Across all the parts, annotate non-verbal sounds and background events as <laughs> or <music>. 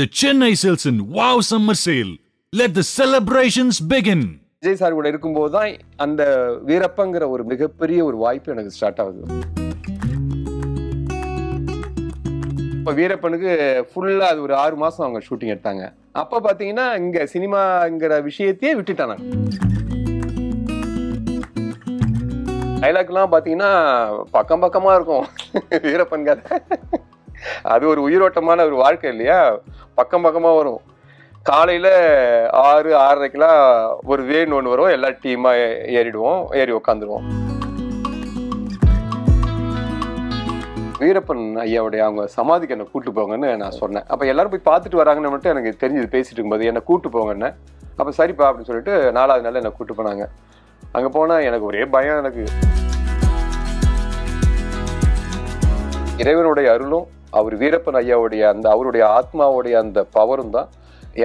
தி சென்னை சேல்ஸின் wow summer sale let the celebrations begin Vijay sir கூட இருக்கும்போது தான் அந்த வீரப்பங்கிற ஒரு மிகப்பெரிய ஒரு வாய்ப்பு எனக்கு ஸ்டார்ட் ஆகுது இப்போ வீரப்பனுக்கு ஃபுல்லாக அது ஒரு ஆறு மாதம் அவங்க ஷூட்டிங் எடுத்தாங்க அப்போ பார்த்தீங்கன்னா இங்கே சினிமாங்கிற விஷயத்தையே விட்டுட்டாங்க டைலாக்லாம் பார்த்தீங்கன்னா பக்கம் பக்கமாக இருக்கும் வீரப்பன் கதை அது ஒரு உயிரோட்டமான ஒரு வாழ்க்கை இல்லையா பக்கம் பக்கமாக வரும் காலையில் ஆறு ஆறரைக்கெலாம் ஒரு வேன் ஒன்று வரும் எல்லா டீமாக ஏறிடுவோம் ஏறி உக்காந்துருவோம் வீரப்பன் ஐயாவுடைய அவங்க சமாதிக்கு என்னை கூட்டு போங்கன்னு நான் சொன்னேன் அப்போ எல்லாரும் போய் பார்த்துட்டு வராங்கன்னு மட்டும் எனக்கு தெரிஞ்சது பேசிட்டு இருக்கும்போது என்னை கூட்டு போங்கன்னு அப்போ சரிப்பா அப்படின்னு சொல்லிட்டு நாலாவது நாள் என்னை கூட்டு போனாங்க அங்கே போனால் எனக்கு ஒரே பயம் எனக்கு இறைவனுடைய அருளும் அவர் வீரப்பன் ஐயாவுடைய அந்த அவருடைய ஆத்மாவுடைய அந்த பவரும் தான்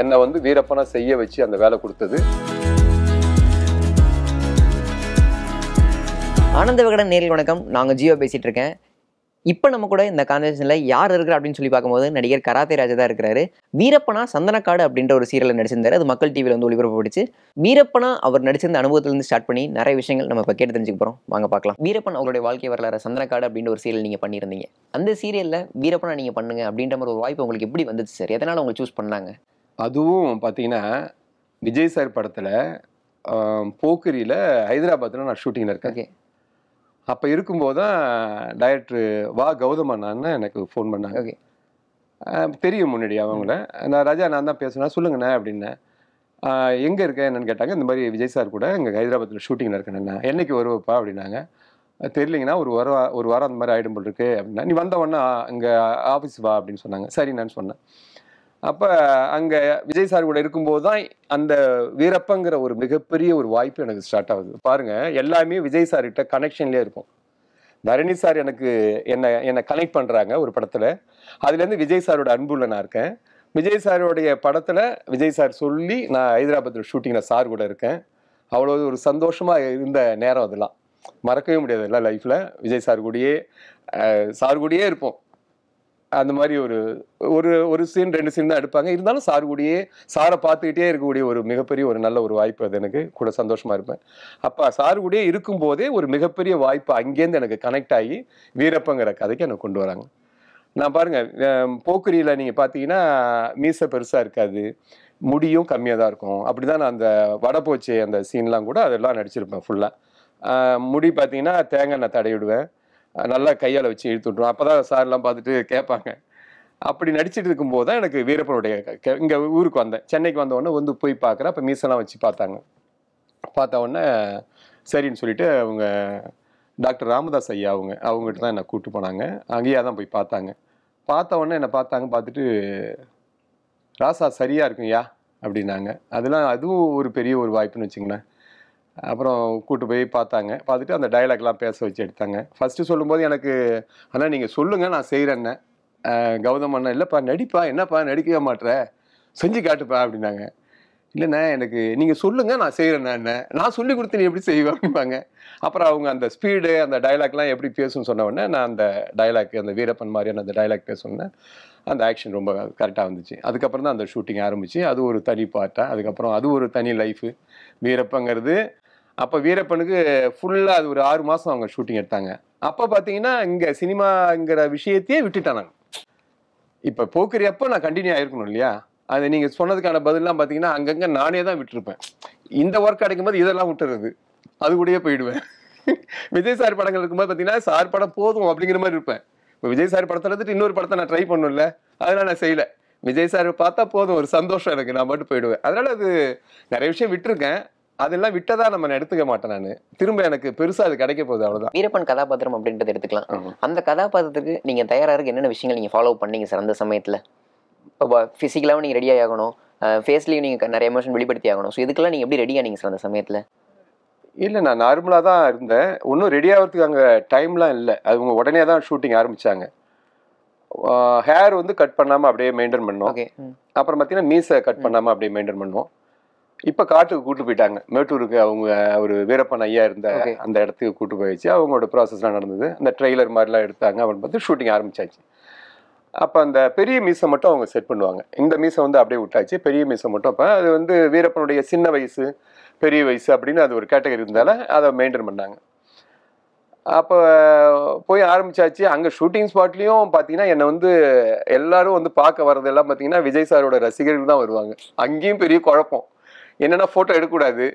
என்னை வந்து வீரப்பனாக செய்ய வச்சு அந்த வேலை கொடுத்தது ஆனந்த விகடன் நேரில் வணக்கம் நாங்கள் ஜியோ பேசிகிட்டு இருக்கேன் இப்போ நம்ம கூட இந்த கான்வெர்சேஷனில் யார் இருக்கிற அப்படின்னு சொல்லி பார்க்கும்போது நடிகர் கராத்தே ராஜா தான் இருக்கிறாரு வீரப்பனா சந்தனக்காடு அப்படின்ற ஒரு சீரியலில் நடிச்சிருந்தாரு அது மக்கள் டிவியில் வந்து ஒளிபரப்பட்டுச்சு வீரப்பனா அவர் நடிச்சிருந்த அனுபவத்திலிருந்து ஸ்டார்ட் பண்ணி நிறைய விஷயங்கள் நம்ம இப்போ கேட்டு தெரிஞ்சுக்க போகிறோம் வாங்க பார்க்கலாம் வீரப்பன் அவருடைய வாழ்க்கை வரலாறு சந்தனக்காடு அப்படின்ற ஒரு சீரியல் நீங்கள் பண்ணியிருந்தீங்க அந்த சீரியலில் வீரப்பனா நீங்கள் பண்ணுங்க அப்படின்ற மாதிரி ஒரு வாய்ப்பு உங்களுக்கு எப்படி வந்துச்சு சார் எதனால் உங்களுக்கு சூஸ் பண்ணாங்க அதுவும் பார்த்தீங்கன்னா விஜய் சார் படத்தில் போக்கரியில் ஹைதராபாத்தில் நான் ஷூட்டிங்கில் இருக்கேன் அப்போ இருக்கும்போது தான் டைரக்டர் வா கௌதமண்ணான்னு எனக்கு ஃபோன் பண்ணாங்க ஓகே தெரியும் முன்னாடி அவங்கள நான் ராஜா நான் தான் பேசுகிறேன் சொல்லுங்கண்ணே அப்படின்னே எங்கே இருக்க என்னன்னு கேட்டாங்க இந்த மாதிரி விஜய் சார் கூட இங்கே ஹைதராபாத்தில் ஷூட்டிங்கில் நடக்கணுண்ணா என்னைக்கு வருவப்பா அப்படின்னாங்க தெரியலிங்கன்னா ஒரு வாரம் ஒரு வாரம் அந்த மாதிரி ஆகிடும் போல் இருக்கு அப்படின்னா நீ வந்த இங்கே ஆஃபீஸ் வா அப்படின்னு சொன்னாங்க சரி நான் சொன்னேன் அப்போ அங்கே விஜய் சார் கூட இருக்கும்போது தான் அந்த வீரப்பங்கிற ஒரு மிகப்பெரிய ஒரு வாய்ப்பு எனக்கு ஸ்டார்ட் ஆகுது பாருங்கள் எல்லாமே விஜய் சார்கிட்ட கனெக்ஷன்லேயே இருக்கும் தரணி சார் எனக்கு என்னை என்னை கனெக்ட் பண்ணுறாங்க ஒரு படத்தில் அதுலேருந்து விஜய் சாரோட அன்புள்ள நான் இருக்கேன் விஜய் சாரோடைய படத்தில் விஜய் சார் சொல்லி நான் ஹைதராபாத்தில் ஷூட்டிங்கில் சார் கூட இருக்கேன் அவ்வளோ ஒரு சந்தோஷமாக இருந்த நேரம் அதெல்லாம் மறக்கவே முடியாது எல்லாம் லைஃப்பில் விஜய் சார் கூடயே சார் கூடயே இருப்போம் அந்த மாதிரி ஒரு ஒரு ஒரு சீன் ரெண்டு சீன் தான் எடுப்பாங்க இருந்தாலும் சார் கூடயே சாரை பார்த்துக்கிட்டே இருக்கக்கூடிய ஒரு மிகப்பெரிய ஒரு நல்ல ஒரு வாய்ப்பு அது எனக்கு கூட சந்தோஷமா இருப்பேன் அப்போ சார் கூடயே இருக்கும்போதே ஒரு மிகப்பெரிய வாய்ப்பு அங்கேருந்து எனக்கு கனெக்ட் ஆகி வீரப்பங்கிற கதைக்கு எனக்கு கொண்டு வராங்க நான் பாருங்க போக்குரியில் நீங்கள் பார்த்தீங்கன்னா மீசை பெருசாக இருக்காது முடியும் கம்மியாக தான் இருக்கும் அப்படி தான் நான் அந்த வடை அந்த சீன்லாம் கூட அதெல்லாம் நடிச்சிருப்பேன் ஃபுல்லாக முடி பார்த்தீங்கன்னா தேங்காய் நான் தடையிடுவேன் நல்லா கையால் வச்சு இழுத்து விட்ருவோம் அப்போ தான் சார்லாம் பார்த்துட்டு கேட்பாங்க அப்படி நடிச்சிட்டு இருக்கும்போது தான் எனக்கு வீரப்பனுடைய இங்கே ஊருக்கு வந்தேன் சென்னைக்கு வந்தவொடனே வந்து போய் பார்க்குறேன் அப்போ மீசெல்லாம் வச்சு பார்த்தாங்க பார்த்த உடனே சரின்னு சொல்லிட்டு அவங்க டாக்டர் ராமதாஸ் ஐயா அவங்க அவங்ககிட்ட தான் என்னை கூப்பிட்டு போனாங்க அங்கேயே தான் போய் பார்த்தாங்க பார்த்த உடனே என்னை பார்த்தாங்க பார்த்துட்டு ராசா சரியாக யா அப்படின்னாங்க அதெல்லாம் அதுவும் ஒரு பெரிய ஒரு வாய்ப்புன்னு வச்சுங்களேன் அப்புறம் கூப்பிட்டு போய் பார்த்தாங்க பார்த்துட்டு அந்த டைலாக்லாம் பேச வச்சு எடுத்தாங்க ஃபஸ்ட்டு சொல்லும்போது எனக்கு ஆனால் நீங்கள் சொல்லுங்கள் நான் செய்கிறேன்ன கௌதம் அண்ணன் இல்லைப்பா நடிப்பா என்னப்பா நடிக்கவே மாட்டுற செஞ்சு காட்டுப்பா அப்படின்னாங்க இல்லைண்ணே எனக்கு நீங்கள் சொல்லுங்கள் நான் என்ன நான் சொல்லி கொடுத்து நீ எப்படி செய்வேன் அப்புறம் அவங்க அந்த ஸ்பீடு அந்த டைலாக்லாம் எப்படி பேசுன்னு சொன்ன உடனே நான் அந்த டைலாக் அந்த வீரப்பன் மாதிரியான அந்த டைலாக் பேசணுன்னே அந்த ஆக்ஷன் ரொம்ப கரெக்டாக வந்துச்சு அதுக்கப்புறம் தான் அந்த ஷூட்டிங் ஆரம்பிச்சு அது ஒரு தனி பார்ட்டாக அதுக்கப்புறம் அது ஒரு தனி லைஃபு வீரப்பங்கிறது அப்போ வீரப்பனுக்கு ஃபுல்லாக அது ஒரு ஆறு மாதம் அவங்க ஷூட்டிங் எடுத்தாங்க அப்போ பார்த்தீங்கன்னா இங்கே சினிமாங்கிற விஷயத்தையே விட்டுட்டானாங்க இப்போ போக்குறி நான் கண்டினியூ ஆகிருக்கணும் இல்லையா அது நீங்கள் சொன்னதுக்கான பதிலாம் பார்த்தீங்கன்னா அங்கங்கே நானே தான் விட்டுருப்பேன் இந்த ஒர்க் போது இதெல்லாம் விட்டுறது அது கூடயே போயிடுவேன் விஜய் சார் படங்கள் இருக்கும்போது பார்த்தீங்கன்னா சார் படம் போதும் அப்படிங்கிற மாதிரி இருப்பேன் இப்போ விஜய் சார் படத்தில் இருந்துட்டு இன்னொரு படத்தை நான் ட்ரை பண்ணும்ல அதெல்லாம் நான் செய்யலை விஜய் சார் பார்த்தா போதும் ஒரு சந்தோஷம் எனக்கு நான் மட்டும் போயிடுவேன் அதனால் அது நிறைய விஷயம் விட்டுருக்கேன் அதெல்லாம் விட்டதா நம்ம எடுத்துக்க மாட்டேன் நான் திரும்ப எனக்கு பெருசா அது கிடைக்க போகுது அவ்வளவுதான் வீரப்பன் கதாபாத்திரம் அப்படின்றது எடுத்துக்கலாம் அந்த கதாபாத்திரத்துக்கு நீங்க தயாரா இருக்க என்னென்ன விஷயங்கள் நீங்க ஃபாலோ பண்ணீங்க சார் அந்த சமயத்துல இப்போ ஃபிசிக்கலாகவும் நீங்கள் ரெடியாக ஆகணும் ஃபேஸ்லேயும் நீங்க நிறைய எமோஷன் வெளிப்படுத்தி ஆகணும் ஸோ இதுக்கெல்லாம் நீங்கள் எப்படி ரெடி ஆனீங்க சார் அந்த சமயத்தில் இல்லை நான் நார்மலாக தான் இருந்தேன் ஒன்றும் ரெடி ஆகிறதுக்கு அங்கே டைம்லாம் இல்லை அது உங்கள் உடனே தான் ஷூட்டிங் ஆரம்பித்தாங்க ஹேர் வந்து கட் பண்ணாமல் அப்படியே மெயின்டைன் பண்ணோம் அப்புறம் பார்த்தீங்கன்னா மீஸை கட் பண்ணாமல் அப்படியே மெயின்டைன் பண்ணுவோம் இப்ப காட்டுக்கு கூட்டு போயிட்டாங்க மேட்டூருக்கு அவங்க ஒரு வீரப்பன் ஐயா இருந்த அந்த இடத்துக்கு கூட்டு போயிடுச்சு அவங்களோட ப்ராசஸ்லாம் நடந்தது அந்த ட்ரெய்லர் மாதிரிலாம் எடுத்தாங்க அப்படின்னு பார்த்து ஷூட்டிங் ஆரம்பிச்சாச்சு அப்போ அந்த பெரிய மீசை மட்டும் அவங்க செட் பண்ணுவாங்க இந்த மீசை வந்து அப்படியே விட்டாச்சு பெரிய மீசை மட்டும் அப்போ அது வந்து வீரப்பனுடைய சின்ன வயசு பெரிய வயசு அப்படின்னு அது ஒரு கேட்டகரி இருந்தால அதை மெயின்டைன் பண்ணாங்க அப்போ போய் ஆரம்பிச்சாச்சு அங்கே ஷூட்டிங் ஸ்பாட்லேயும் பார்த்தீங்கன்னா என்னை வந்து எல்லாரும் வந்து பார்க்க வர்றதெல்லாம் பார்த்தீங்கன்னா விஜய் சாரோட ரசிகர்கள் தான் வருவாங்க அங்கேயும் பெரிய குழப்பம் என்னென்னா ஃபோட்டோ எடுக்கக்கூடாது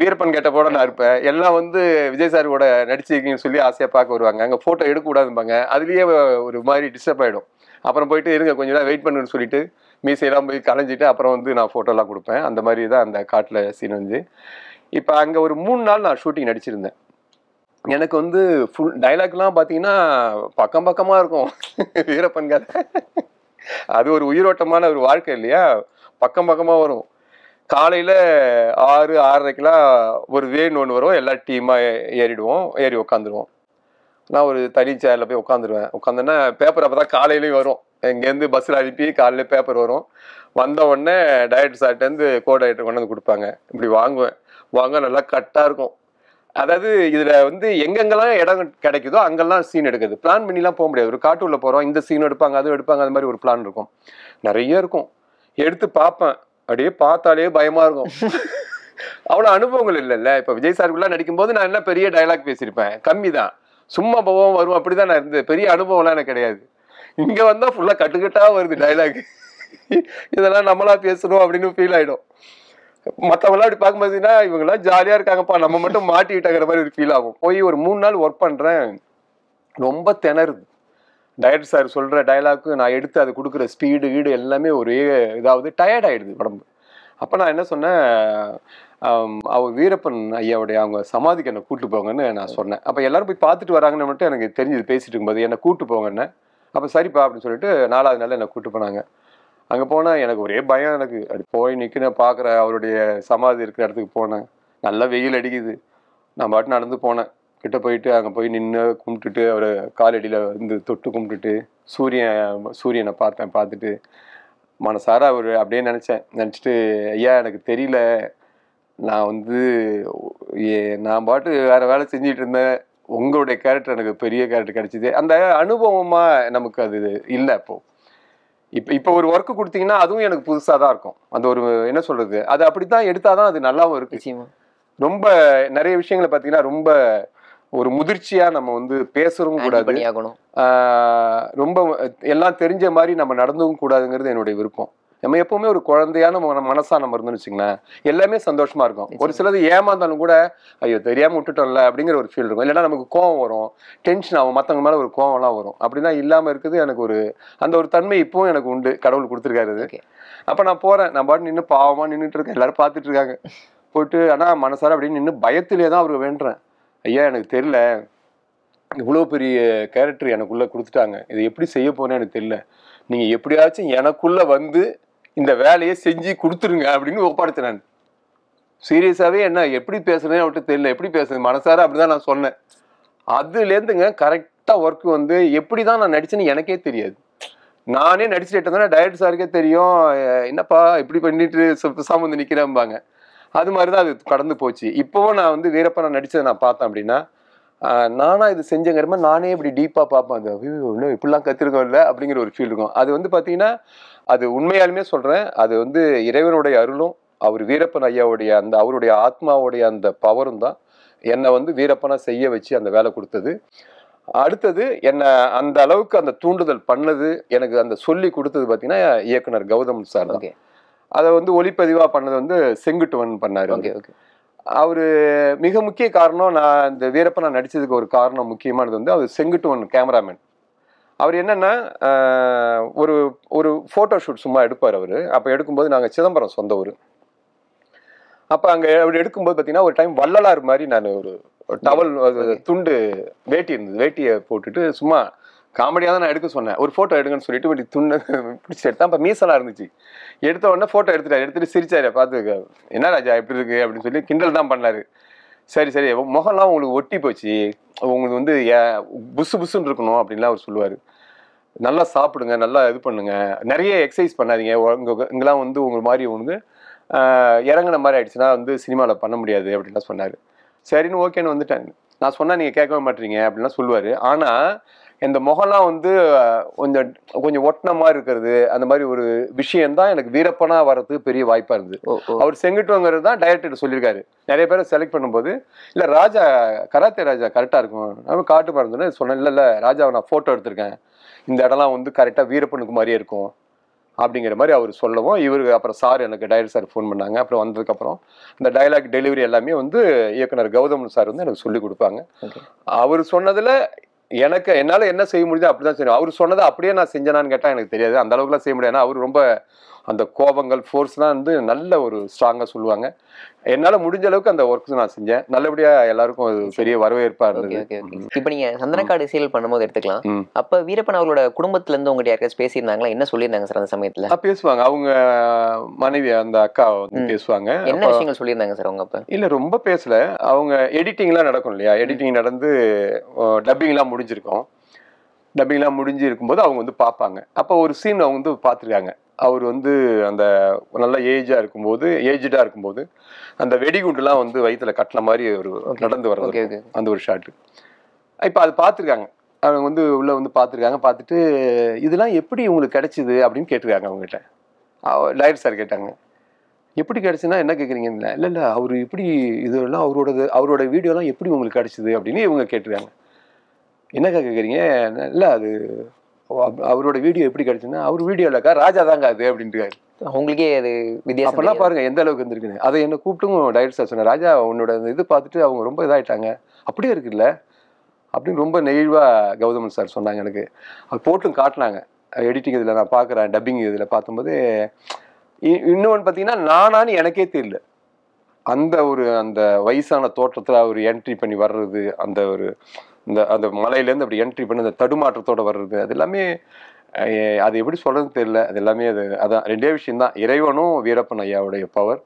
வீரப்பன் கேட்ட போட நான் இருப்பேன் எல்லாம் வந்து விஜய் சார் கூட நடிச்சிருக்கீங்கன்னு சொல்லி ஆசையாக பார்க்க வருவாங்க அங்கே ஃபோட்டோ எடுக்கக்கூடாதும்பாங்க அதுலேயே ஒரு மாதிரி டிஸ்டர்ப் ஆகிடும் அப்புறம் போயிட்டு இருங்க கொஞ்சம் நேரம் வெயிட் பண்ணுன்னு சொல்லிட்டு மீசையெல்லாம் போய் கலைஞ்சிட்டு அப்புறம் வந்து நான் ஃபோட்டோலாம் கொடுப்பேன் அந்த மாதிரி தான் அந்த காட்டில் சீன் வந்து இப்போ அங்கே ஒரு மூணு நாள் நான் ஷூட்டிங் நடிச்சிருந்தேன் எனக்கு வந்து ஃபுல் டைலாக்லாம் பார்த்தீங்கன்னா பக்கம் பக்கமாக இருக்கும் வீரப்பன் கதை அது ஒரு உயிரோட்டமான ஒரு வாழ்க்கை இல்லையா பக்கம் பக்கமாக வரும் காலையில் ஆறு ஆறரைக்கெலாம் ஒரு வேன் ஒன்று வரும் எல்லா டீமாக ஏறிடுவோம் ஏறி உட்காந்துருவோம் நான் ஒரு தனி சேரில் போய் உட்காந்துருவேன் உட்காந்துன்னா பேப்பர் அப்போ தான் காலையிலையும் வரும் எங்கேருந்து பஸ்ஸில் அனுப்பி காலையில் பேப்பர் வரும் வந்த உடனே டயட் சார்ட்டேருந்து கோ டயட்டர் கொண்டு வந்து கொடுப்பாங்க இப்படி வாங்குவேன் வாங்க நல்லா கட்டாக இருக்கும் அதாவது இதில் வந்து எங்கெங்கெல்லாம் இடம் கிடைக்குதோ அங்கெல்லாம் சீன் எடுக்குது பிளான் பண்ணிலாம் போக முடியாது ஒரு காட்டு உள்ளே போகிறோம் இந்த சீன் எடுப்பாங்க அதுவும் எடுப்பாங்க அது மாதிரி ஒரு பிளான் இருக்கும் நிறைய இருக்கும் எடுத்து பார்ப்பேன் அப்படியே பார்த்தாலே பயமா இருக்கும் <laughs> அவ்வளோ அனுபவங்கள் இல்லைல்ல இப்போ விஜய் நடிக்கும் நடிக்கும்போது நான் என்ன பெரிய டைலாக் பேசியிருப்பேன் கம்மி தான் சும்மா போவோம் வரும் அப்படிதான் நான் இருந்தது பெரிய அனுபவம்லாம் எனக்கு கிடையாது இங்கே வந்தால் ஃபுல்லாக கட்டுக்கட்டா வருது டைலாக் <laughs> இதெல்லாம் நம்மளா பேசணும் அப்படின்னு ஃபீல் ஆகிடும் மற்றவங்களாம் அப்படி பார்க்கும்போதுன்னா இவங்கெல்லாம் ஜாலியாக இருக்காங்கப்பா நம்ம மட்டும் மாட்டிக்கிட்டாங்கிற மாதிரி ஒரு ஃபீல் ஆகும் போய் ஒரு மூணு நாள் ஒர்க் பண்ணுறேன் ரொம்ப திணறுது டைரக்டர் சார் சொல்கிற டைலாக்கு நான் எடுத்து அது கொடுக்குற ஸ்பீடு ஈடு எல்லாமே ஒரே இதாவது டயர்ட் ஆகிடுது உடம்பு அப்போ நான் என்ன சொன்னேன் அவர் வீரப்பன் ஐயாவுடைய அவங்க சமாதிக்கு என்னை கூப்பிட்டு போங்கன்னு நான் சொன்னேன் அப்போ எல்லாரும் போய் பார்த்துட்டு வராங்கன்னு மட்டும் எனக்கு தெரிஞ்சுது பேசிட்டு இருக்கும்போது என்னை கூப்பிட்டு போங்கன்னு அப்போ சரிப்பா அப்படின்னு சொல்லிட்டு நாலாவது நாள் என்னை கூப்பிட்டு போனாங்க அங்கே போனால் எனக்கு ஒரே பயம் எனக்கு அப்படி போய் நிற்கணும் பார்க்குற அவருடைய சமாதி இருக்கிற இடத்துக்கு போனேன் நல்லா வெயில் அடிக்குது நான் பாட்டு நடந்து போனேன் கிட்ட போயிட்டு அங்கே போய் நின்று கும்பிட்டுட்டு அவர் காலடியில் வந்து தொட்டு கும்பிட்டுட்டு சூரியன் சூரியனை பார்த்தேன் பார்த்துட்டு மனசார அவர் அப்படியே நினச்சேன் நினச்சிட்டு ஐயா எனக்கு தெரியல நான் வந்து ஏ நான் பாட்டு வேறு வேலை செஞ்சிட்டு இருந்தேன் உங்களுடைய கேரக்டர் எனக்கு பெரிய கேரக்டர் கிடச்சிது அந்த அனுபவமாக நமக்கு அது இல்லை இப்போது இப்போ இப்போ ஒரு ஒர்க்கு கொடுத்தீங்கன்னா அதுவும் எனக்கு புதுசாக தான் இருக்கும் அந்த ஒரு என்ன சொல்கிறது அது அப்படி தான் எடுத்தால் தான் அது நல்லாவும் இருக்கு ரொம்ப நிறைய விஷயங்களை பார்த்தீங்கன்னா ரொம்ப ஒரு முதிர்ச்சியா நம்ம வந்து பேசவும் கூடாது ரொம்ப எல்லாம் தெரிஞ்ச மாதிரி நம்ம நடந்தவும் கூடாதுங்கிறது என்னுடைய விருப்பம் நம்ம எப்பவுமே ஒரு குழந்தையான மனசா நம்ம இருந்தோம்னு வச்சுக்கோங்களேன் எல்லாமே சந்தோஷமா இருக்கும் ஒரு சிலது ஏமாந்தாலும் கூட ஐயோ தெரியாம விட்டுட்டோம்ல அப்படிங்கிற ஒரு ஃபீல் இருக்கும் இல்லைன்னா நமக்கு கோவம் வரும் டென்ஷன் ஆகும் மற்றவங்க மேல ஒரு கோவம்லாம் வரும் அப்படின்னா இல்லாம இருக்குது எனக்கு ஒரு அந்த ஒரு தன்மை இப்பவும் எனக்கு உண்டு கடவுள் கொடுத்துருக்காரு அப்ப நான் போறேன் நான் பாட்டு நின்று பாவமா நின்றுட்டு இருக்கேன் எல்லாரும் பாத்துட்டு இருக்காங்க போயிட்டு ஆனா மனசார அப்படின்னு நின்று பயத்திலே தான் அவருக்கு வேண்டுறேன் ஐயா எனக்கு தெரில இவ்வளோ பெரிய கேரக்டர் எனக்குள்ளே கொடுத்துட்டாங்க இதை எப்படி செய்ய போகிறேன்னு எனக்கு தெரில நீங்கள் எப்படியாச்சும் எனக்குள்ளே வந்து இந்த வேலையை செஞ்சு கொடுத்துருங்க அப்படின்னு ஒப்படைச்சேன் நான் சீரியஸாகவே என்ன எப்படி பேசுகிறேன் அவர்கிட்ட தெரியல எப்படி பேசுறது மனசார அப்படி தான் நான் சொன்னேன் அதுலேருந்துங்க கரெக்டாக ஒர்க் வந்து எப்படி தான் நான் நடிச்சேன்னு எனக்கே தெரியாது நானே நடிச்சுட்டு தானே டைரக்டர் சாருக்கே தெரியும் என்னப்பா இப்படி பண்ணிட்டு சாமந்து நிற்கிறேன்பாங்க அது மாதிரி தான் அது கடந்து போச்சு இப்போவும் நான் வந்து வீரப்பனை நடித்ததை நான் பார்த்தேன் அப்படின்னா நானாக இது செஞ்சங்கிற மாதிரி நானே இப்படி டீப்பாக பார்ப்பேன் அது ஒன்றும் இப்படிலாம் இல்லை அப்படிங்கிற ஒரு ஃபீல் இருக்கும் அது வந்து பார்த்தீங்கன்னா அது உண்மையாலுமே சொல்கிறேன் அது வந்து இறைவனுடைய அருளும் அவர் வீரப்பன் ஐயாவுடைய அந்த அவருடைய ஆத்மாவுடைய அந்த பவரும் தான் என்னை வந்து வீரப்பனாக செய்ய வச்சு அந்த வேலை கொடுத்தது அடுத்தது என்னை அந்த அளவுக்கு அந்த தூண்டுதல் பண்ணது எனக்கு அந்த சொல்லி கொடுத்தது பார்த்தீங்கன்னா இயக்குனர் கௌதம் சார் ஓகே அதை வந்து ஒளிப்பதிவாக பண்ணது வந்து செங்குட்டுவன் பண்ணார் அவரு அவர் மிக முக்கிய காரணம் நான் இந்த வீரப்ப நான் நடிச்சதுக்கு ஒரு காரணம் முக்கியமானது வந்து அவர் செங்குட்டுவன் கேமராமேன் அவர் என்னென்னா ஒரு ஒரு ஃபோட்டோ ஷூட் சும்மா எடுப்பார் அவர் அப்போ எடுக்கும்போது நாங்கள் சிதம்பரம் சொந்த ஊர் அப்ப அங்கே அவர் எடுக்கும்போது பாத்தீங்கன்னா ஒரு டைம் வள்ளலார் மாதிரி நான் ஒரு டவல் துண்டு வேட்டி இருந்தது வேட்டியை போட்டுட்டு சும்மா காமெடியாக தான் நான் எடுக்க சொன்னேன் ஒரு ஃபோட்டோ எடுங்கன்னு சொல்லிட்டு இப்படி துண்ணு பிடிச்சி எடுத்தான் இப்போ மீசலாக இருந்துச்சு எடுத்த உடனே ஃபோட்டோ எடுத்துட்டார் எடுத்துட்டு சிரிச்சாரு பார்த்து என்ன ராஜா எப்படி இருக்கு அப்படின்னு சொல்லி கிண்டல் தான் பண்ணாரு சரி சரி முகம்லாம் உங்களுக்கு ஒட்டி போச்சு உங்களுக்கு வந்து ஏ புசு புசுன்னு இருக்கணும் அப்படின்லாம் அவர் சொல்லுவார் நல்லா சாப்பிடுங்க நல்லா இது பண்ணுங்க நிறைய எக்ஸசைஸ் பண்ணாதீங்க இங்கெல்லாம் வந்து உங்கள் மாதிரி ஒன்று இறங்கின மாதிரி ஆயிடுச்சுன்னா வந்து சினிமாவில் பண்ண முடியாது அப்படின்லாம் சொன்னார் சரின்னு ஓகேன்னு வந்துட்டேன் நான் சொன்னால் நீங்கள் கேட்கவே மாட்டீங்க அப்படின்லாம் சொல்லுவார் ஆனால் இந்த முகம்லாம் வந்து கொஞ்சம் கொஞ்சம் ஒட்டின மாதிரி இருக்கிறது அந்த மாதிரி ஒரு விஷயம்தான் எனக்கு வீரப்பனா வர்றதுக்கு பெரிய வாய்ப்பா இருந்தது அவர் செங்குட்டுவங்கிறது தான் டைரக்டர் சொல்லியிருக்காரு நிறைய பேரை செலக்ட் பண்ணும்போது இல்ல ராஜா கராத்தே ராஜா கரெக்டா இருக்கும் நம்ம காட்டு மறந்துன்னு சொன்னேன் இல்ல இல்ல ராஜாவை நான் போட்டோ எடுத்திருக்கேன் இந்த இடம்லாம் வந்து கரெக்டா வீரப்பனுக்கு மாதிரியே இருக்கும் அப்படிங்கிற மாதிரி அவர் சொல்லவும் இவருக்கு அப்புறம் சார் எனக்கு டைரக்டர் சார் ஃபோன் பண்ணாங்க அப்புறம் வந்ததுக்கப்புறம் இந்த டைலாக் டெலிவரி எல்லாமே வந்து இயக்குனர் கௌதம் சார் வந்து எனக்கு சொல்லி கொடுப்பாங்க அவர் சொன்னதில் எனக்கு என்னால் என்ன செய்ய முடியுதோ அப்படிதான் செய்யணும் அவர் சொன்னதை அப்படியே நான் செஞ்சேனான்னு கேட்டால் எனக்கு தெரியாது அந்த அளவுக்குலாம் செய்ய முடியாது அவர் ரொம்ப அந்த கோபங்கள் ஃபோர்ஸ்லாம் வந்து நல்ல ஒரு ஸ்ட்ராங்காக சொல்லுவாங்க என்னால் முடிஞ்ச அளவுக்கு அந்த ஒர்க்ஸ் நான் செஞ்சேன் நல்லபடியாக எல்லாருக்கும் ஒரு பெரிய வரவேற்பாக இருந்தது இப்போ நீங்கள் சந்தனக்காடு சீல் பண்ணும்போது எடுத்துக்கலாம் அப்போ வீரப்பன் அவங்களோட குடும்பத்துலேருந்து உங்கள்கிட்ட யாருக்காச்சும் பேசியிருந்தாங்களா என்ன சொல்லியிருந்தாங்க சார் அந்த சமயத்தில் பேசுவாங்க அவங்க மனைவி அந்த அக்கா பேசுவாங்க என்ன விஷயங்கள் சொல்லியிருந்தாங்க சார் அவங்க அப்போ இல்லை ரொம்ப பேசல அவங்க எடிட்டிங்லாம் நடக்கும் இல்லையா எடிட்டிங் நடந்து டப்பிங்லாம் முடிஞ்சிருக்கும் டப்பிங்லாம் முடிஞ்சு இருக்கும்போது அவங்க வந்து பார்ப்பாங்க அப்போ ஒரு சீன் அவங்க வந்து பார்த்துருக்காங்க அவர் வந்து அந்த நல்ல ஏஜாக இருக்கும்போது ஏஜ்டாக இருக்கும்போது அந்த வெடிகுண்டுலாம் வந்து வயிற்றுல கட்டின மாதிரி ஒரு நடந்து வர அந்த ஒரு ஷாட்டு இப்போ அது பார்த்துருக்காங்க அவங்க வந்து உள்ளே வந்து பார்த்துருக்காங்க பார்த்துட்டு இதெல்லாம் எப்படி உங்களுக்கு கிடைச்சிது அப்படின்னு கேட்டிருக்காங்க அவங்ககிட்ட டைரக்டர் சார் கேட்டாங்க எப்படி கிடச்சுன்னா என்ன கேட்குறீங்க இல்லை இல்லை அவர் எப்படி இதெல்லாம் அவரோட அவரோட வீடியோலாம் எப்படி உங்களுக்கு கிடச்சிது அப்படின்னு இவங்க கேட்டிருக்காங்க என்னக்கா கேட்குறீங்க இல்லை அது அவரோட வீடியோ எப்படி கிடைச்சுன்னா அவர் இல்லக்கா ராஜா தாங்க அது அப்படின்ட்டு உங்களுக்கே அது வித்தியாசம் அப்பெல்லாம் பாருங்க எந்த அளவுக்கு வந்துருக்குன்னு அதை என்னை கூப்பிட்டும் டைரக்டர் சார் சொன்னார் ராஜா உன்னோட இது பார்த்துட்டு அவங்க ரொம்ப இதாகிட்டாங்க அப்படியே இருக்குல்ல அப்படின்னு ரொம்ப நெகிழ்வாக கௌதமன் சார் சொன்னாங்க எனக்கு அது போட்டும் காட்டினாங்க எடிட்டிங் இதில் நான் பார்க்குறேன் டப்பிங் இதில் பார்த்தும்போது இன்னொன்று பார்த்தீங்கன்னா நானானு எனக்கே தெரியல அந்த ஒரு அந்த வயசான தோற்றத்தில் அவர் என்ட்ரி பண்ணி வர்றது அந்த ஒரு இந்த அந்த மலையிலேருந்து அப்படி என்ட்ரி பண்ணி அந்த தடுமாற்றத்தோடு வர்றது அது எல்லாமே அது எப்படி சொல்கிறதுன்னு தெரியல அது எல்லாமே அது அதான் ரெண்டே விஷயந்தான் இறைவனும் வீரப்பன் ஐயாவுடைய பவர்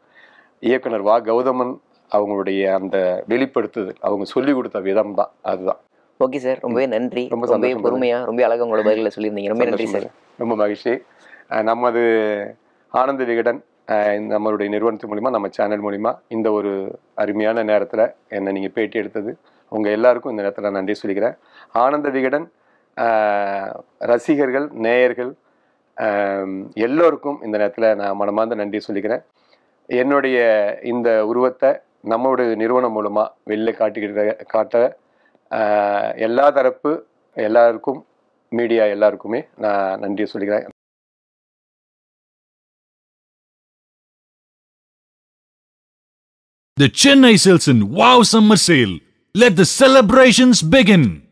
இயக்குனர் வா கௌதமன் அவங்களுடைய அந்த வெளிப்படுத்துது அவங்க சொல்லி கொடுத்த விதம் தான் அதுதான் ஓகே சார் ரொம்பவே நன்றி ரொம்ப ரொம்பவே பொறுமையாக ரொம்ப அழகாக உங்களோட பதிலில் சொல்லியிருந்தீங்க ரொம்ப நன்றி சார் ரொம்ப மகிழ்ச்சி நமது ஆனந்த விகடன் நம்மளுடைய நிறுவனத்து மூலிமா நம்ம சேனல் மூலிமா இந்த ஒரு அருமையான நேரத்தில் என்னை நீங்கள் பேட்டி எடுத்தது உங்கள் எல்லாருக்கும் இந்த நேரத்தில் நான் நன்றி சொல்லிக்கிறேன் ஆனந்த விகடன் ரசிகர்கள் நேயர்கள் எல்லோருக்கும் இந்த நேரத்தில் நான் மனமார்ந்த நன்றி சொல்லிக்கிறேன் என்னுடைய இந்த உருவத்தை நம்மளுடைய நிறுவனம் மூலமாக வெளில காட்டுகிற காட்ட எல்லா தரப்பு எல்லாருக்கும் மீடியா எல்லாருக்குமே நான் நன்றி சொல்லிக்கிறேன் Let the celebrations begin!